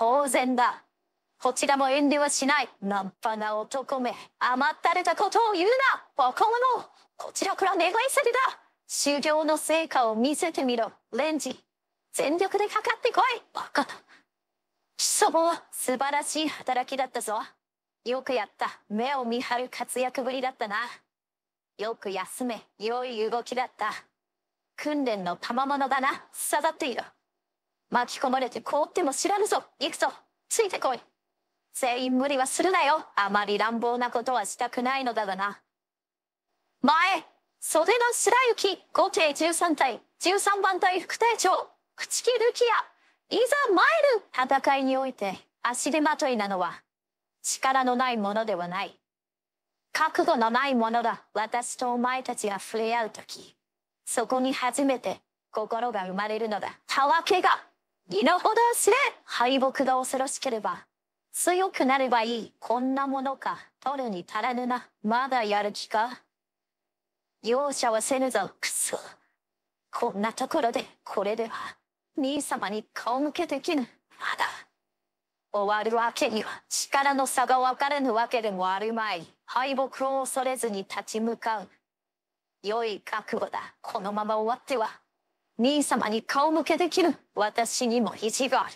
当然だ。こちらも遠慮はしない。ナンパな男め。甘ったれたことを言うな。若者。こちらから願いせりだ。修行の成果を見せてみろ。レンジ。全力でかかってこい。バカ。貴様は素晴らしい働きだったぞ。よくやった。目を見張る活躍ぶりだったな。よく休め。良い動きだった。訓練の賜物だな。刺さっている。巻き込まれて凍っても知らぬぞ行くぞついてこい全員無理はするなよあまり乱暴なことはしたくないのだがな前袖の白雪後手13隊13番隊副隊長朽木ルキアいざ参る戦いにおいて足手まといなのは力のないものではない覚悟のないものだ私とお前たちが触れ合う時そこに初めて心が生まれるのだたわけが身の程を知れ敗北が恐ろしければ。強くなればいい。こんなものか。取るに足らぬな。まだやる気か。容赦はせぬぞ。くそ。こんなところで、これでは、兄様に顔向けできぬ。まだ。終わるわけには、力の差がわからぬわけでもあるまい。敗北を恐れずに立ち向かう。良い覚悟だ。このまま終わっては、兄様に顔向けできる私にも意地がある。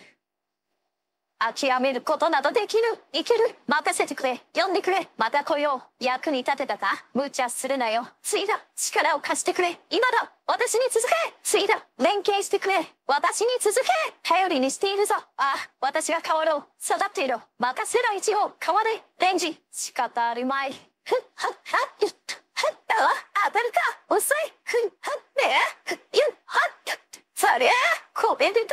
諦めることなどできる。いける。任せてくれ。呼んでくれ。また来よう。役に立てたか無茶するなよ。ついだ。力を貸してくれ。今だ。私に続け。ついだ。連携してくれ。私に続け。頼りにしているぞ。ああ、私が変わろう。育っていろ。任せろ一応。変われ。レンジ。仕方あるまい。ふっはっはっ。ったわ当たるか遅いふんはってゆんはっそりゃこめでとう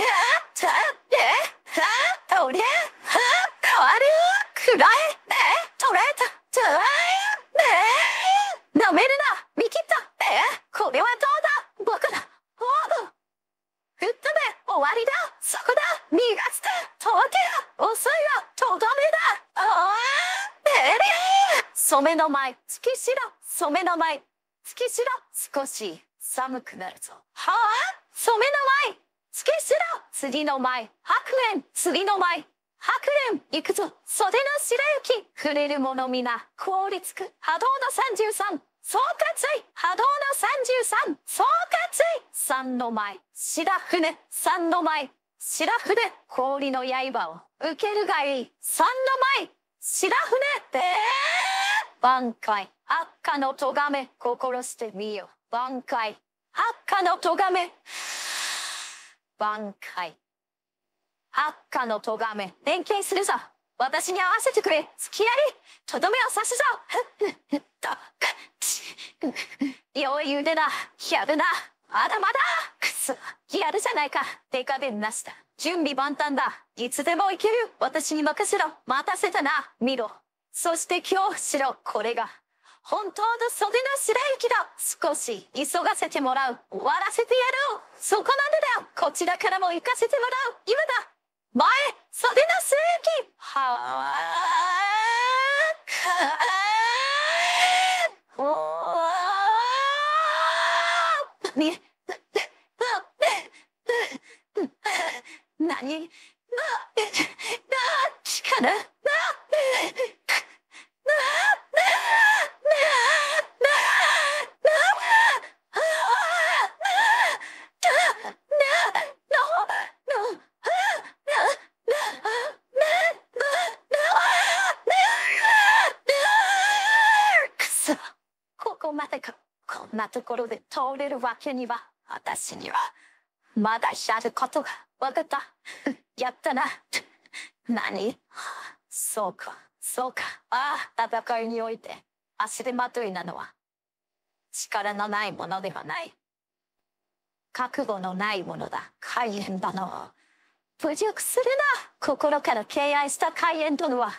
だはっちゃってはっりゃ染めの前、月白、染めの前、月白、少し寒くなるぞ。はあ染めの前、月白、次の前、白蓮、次の前、白蓮、行くぞ。袖の白雪、触れるもの皆、凍りつく。波動の33、総括波動の33、総括三の前、白船、三の前、白船、氷の刃を受けるがいい。三の前、白船、でー挽回赤の咎め心してみよ挽回赤の咎め挽回赤の咎め連携するぞ私に合わせてくれ付き合いとどめを刺すぞよい腕だやるなまだまだくそやるじゃないかデカ弁なしだ準備万端だいつでもいける私に任せろ待たせたな見ろそして今日しろ、これが。本当の袖の白雪だ少し急がせてもらう終わらせてやろうそこまでだこちらからも行かせてもらう今だ前袖の白雪はあに何な、な、な、力誰かこんなところで通れるわけには、私には、まだやることが分かった。やったな。何そうか、そうか。ああ、戦いにおいて、足でまといなのは、力のないものではない。覚悟のないものだ。海縁だの。侮辱するな。心から敬愛した海縁殿は、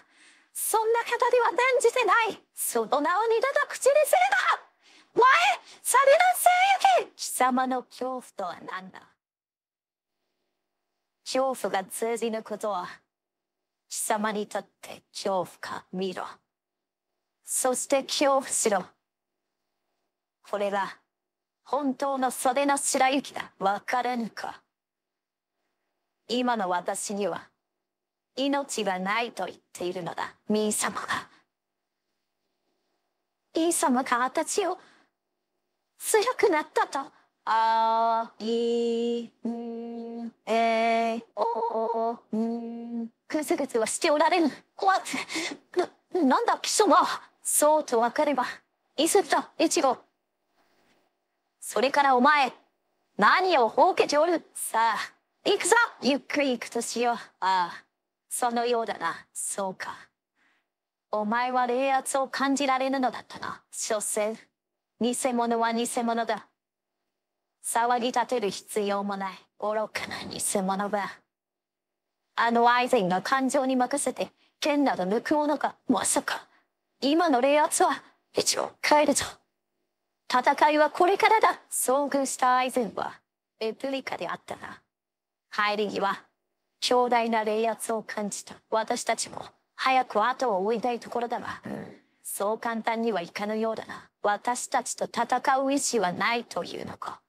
そんな方では断じてない。その名を二度と口にするな前されなせゆけ貴様の恐怖とは何だ恐怖が通じぬことは、貴様にとって恐怖か見ろ。そして恐怖しろ。これが、本当の袖の白雪だ。分からぬか。今の私には、命がないと言っているのだ、兄様が。イー様が私を強くなったと。あいんえおおんぐずぐずはしておられぬ。怖っ。な、なんだ貴様。そうとわかれば。いすと、いちご。それからお前、何をほうけておる。さあ、行くぞゆっくり行くとしよう。ああ、そのようだな。そうか。お前は冷圧を感じられぬのだったな。所詮。偽物は偽物だ。騒ぎ立てる必要もない。愚かな偽物だ。あのアイゼンが感情に任せて剣など抜くものか。まさか。今の霊圧は一応帰るぞ。戦いはこれからだ。遭遇したアイゼンはレプリカであったな。入り際、強大な霊圧を感じた私たちも早く後を追いたいところだが。うんそう簡単にはいかぬようだな。私たちと戦う意志はないというのか。